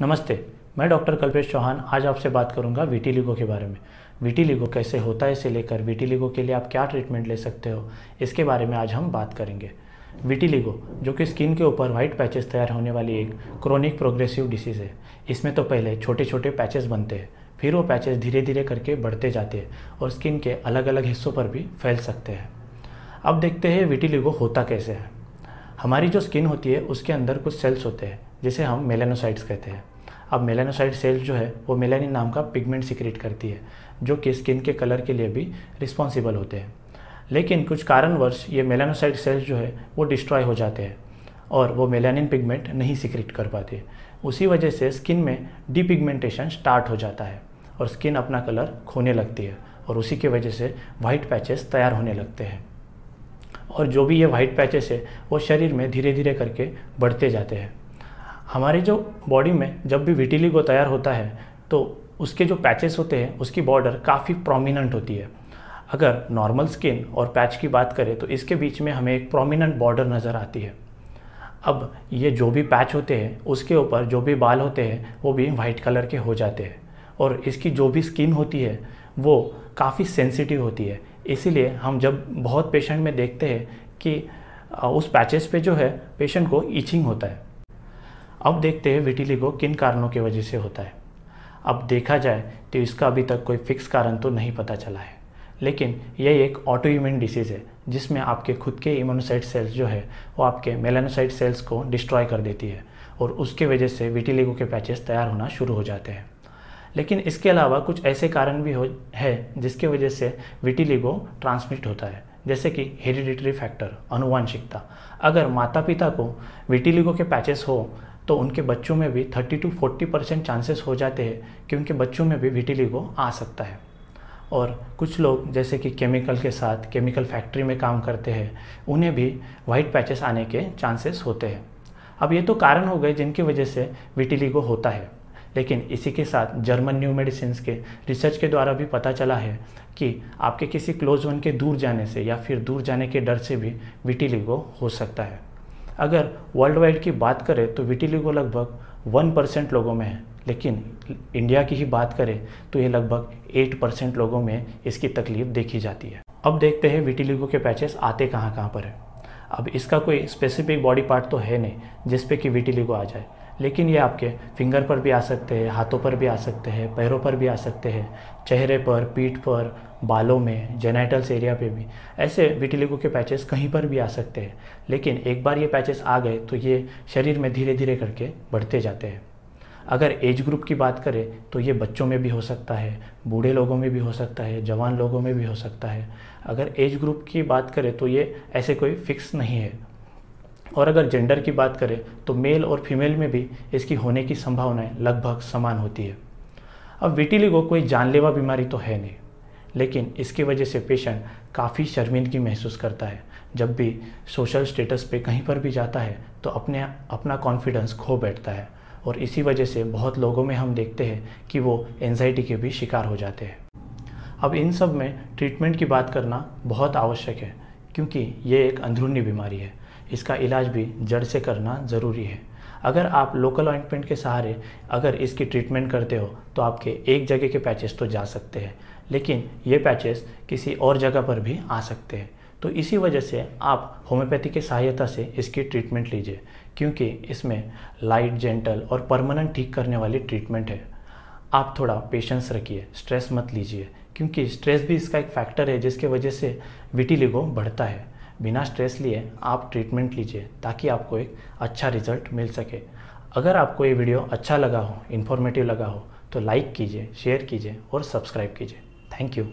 नमस्ते मैं डॉक्टर कल्पेश चौहान आज आपसे बात करूंगा विटिलिगो के बारे में विटिलिगो कैसे होता है इसे लेकर विटिलिगो के लिए आप क्या ट्रीटमेंट ले सकते हो इसके बारे में आज हम बात करेंगे विटिलिगो जो कि स्किन के ऊपर वाइट पैचेस तैयार होने वाली एक क्रोनिक प्रोग्रेसिव डिसीज़ है इसमें तो पहले छोटे छोटे पैचेस बनते हैं फिर वो पैचेस धीरे धीरे करके बढ़ते जाते हैं और स्किन के अलग अलग हिस्सों पर भी फैल सकते हैं अब देखते हैं विटिलिगो होता कैसे है हमारी जो स्किन होती है उसके अंदर कुछ सेल्स होते हैं जिसे हम मेलानोसाइट्स कहते हैं अब मेलानोसाइट सेल्स जो है वो मेलानिन नाम का पिगमेंट सिक्रेट करती है जो कि स्किन के कलर के लिए भी रिस्पॉन्सिबल होते हैं लेकिन कुछ कारणवश ये मेलानोसाइट सेल्स जो है वो डिस्ट्रॉय हो जाते हैं और वो मेलानिन पिगमेंट नहीं सिक्रेट कर पाते उसी वजह से स्किन में डीपिगमेंटेशन स्टार्ट हो जाता है और स्किन अपना कलर खोने लगती है और उसी की वजह से वाइट पैचेस तैयार होने लगते हैं और जो भी ये वाइट पैचेस है वो शरीर में धीरे धीरे करके बढ़ते जाते हैं हमारी जो बॉडी में जब भी विटिलिगो तैयार होता है तो उसके जो पैचेस होते हैं उसकी बॉर्डर काफ़ी प्रोमिनंट होती है अगर नॉर्मल स्किन और पैच की बात करें तो इसके बीच में हमें एक प्रोमिनंट बॉर्डर नज़र आती है अब ये जो भी पैच होते हैं उसके ऊपर जो भी बाल होते हैं वो भी वाइट कलर के हो जाते हैं और इसकी जो भी स्किन होती है वो काफ़ी सेंसिटिव होती है इसीलिए हम जब बहुत पेशेंट में देखते हैं कि उस पैचेस पे जो है पेशेंट को ईचिंग होता है अब देखते हैं विटिलिगो किन कारणों की वजह से होता है अब देखा जाए तो इसका अभी तक कोई फिक्स कारण तो नहीं पता चला है लेकिन यह एक ऑटो इम्यून डिसीज़ है जिसमें आपके खुद के इम्यूनोसाइट सेल्स जो है वो आपके मेलानोसाइट सेल्स को डिस्ट्रॉय कर देती है और उसके वजह से विटिलिगो के पैचेस तैयार होना शुरू हो जाते हैं लेकिन इसके अलावा कुछ ऐसे कारण भी हो है जिसके वजह से विटिलिगो ट्रांसमिट होता है जैसे कि हेरिडिटरी फैक्टर अनुवांशिकता अगर माता पिता को विटिलिगो के पैचेस हो तो उनके बच्चों में भी 30 टू 40 परसेंट चांसेस हो जाते हैं कि उनके बच्चों में भी विटिलिगो आ सकता है और कुछ लोग जैसे कि केमिकल के साथ केमिकल फैक्ट्री में काम करते हैं उन्हें भी वाइट पैचेस आने के चांसेस होते हैं अब ये तो कारण हो गए जिनकी वजह से विटिलिगो होता है लेकिन इसी के साथ जर्मन न्यू मेडिसिन के रिसर्च के द्वारा भी पता चला है कि आपके किसी क्लोज वन के दूर जाने से या फिर दूर जाने के डर से भी विटिलिगो हो सकता है अगर वर्ल्ड वाइड की बात करें तो विटिलिगो लगभग वन परसेंट लोगों में है लेकिन इंडिया की ही बात करें तो ये लगभग एट परसेंट लोगों में इसकी तकलीफ देखी जाती है अब देखते हैं विटिलिगो के पैचेस आते कहाँ कहाँ पर है अब इसका कोई स्पेसिफिक बॉडी पार्ट तो है नहीं जिस कि विटिलिगो आ जाए लेकिन ये आपके फिंगर पर भी आ सकते हैं हाथों पर भी आ सकते हैं पैरों पर भी आ सकते हैं चेहरे पर पीठ पर बालों में जेनाइटल्स एरिया पे भी ऐसे विटिलिगो के पैचेस कहीं पर भी आ सकते हैं लेकिन एक बार ये पैचेस आ गए तो ये शरीर में धीरे धीरे करके बढ़ते जाते हैं अगर एज ग्रुप की बात करें तो ये बच्चों में भी हो सकता है बूढ़े लोगों में भी हो सकता है जवान लोगों में भी हो सकता है अगर एज ग्रुप की बात करें तो ये ऐसे कोई फिक्स नहीं है और अगर जेंडर की बात करें तो मेल और फीमेल में भी इसकी होने की संभावनाएं लगभग समान होती है अब विटिलिगो कोई जानलेवा बीमारी तो है नहीं लेकिन इसकी वजह से पेशेंट काफ़ी शर्मिंदगी महसूस करता है जब भी सोशल स्टेटस पे कहीं पर भी जाता है तो अपने अपना कॉन्फिडेंस खो बैठता है और इसी वजह से बहुत लोगों में हम देखते हैं कि वो एनजाइटी के भी शिकार हो जाते हैं अब इन सब में ट्रीटमेंट की बात करना बहुत आवश्यक है क्योंकि ये एक अंदरूनी बीमारी है इसका इलाज भी जड़ से करना ज़रूरी है अगर आप लोकल ऑइंटमेंट के सहारे अगर इसकी ट्रीटमेंट करते हो तो आपके एक जगह के पैचेस तो जा सकते हैं लेकिन ये पैचेस किसी और जगह पर भी आ सकते हैं तो इसी वजह से आप होम्योपैथी की सहायता से इसकी ट्रीटमेंट लीजिए क्योंकि इसमें लाइट जेंटल और परमानेंट ठीक करने वाली ट्रीटमेंट है आप थोड़ा पेशेंस रखिए स्ट्रेस मत लीजिए क्योंकि स्ट्रेस भी इसका एक फैक्टर है जिसके वजह से विटिलिगो बढ़ता है बिना स्ट्रेस लिए आप ट्रीटमेंट लीजिए ताकि आपको एक अच्छा रिजल्ट मिल सके अगर आपको ये वीडियो अच्छा लगा हो इन्फॉर्मेटिव लगा हो तो लाइक कीजिए शेयर कीजिए और सब्सक्राइब कीजिए थैंक यू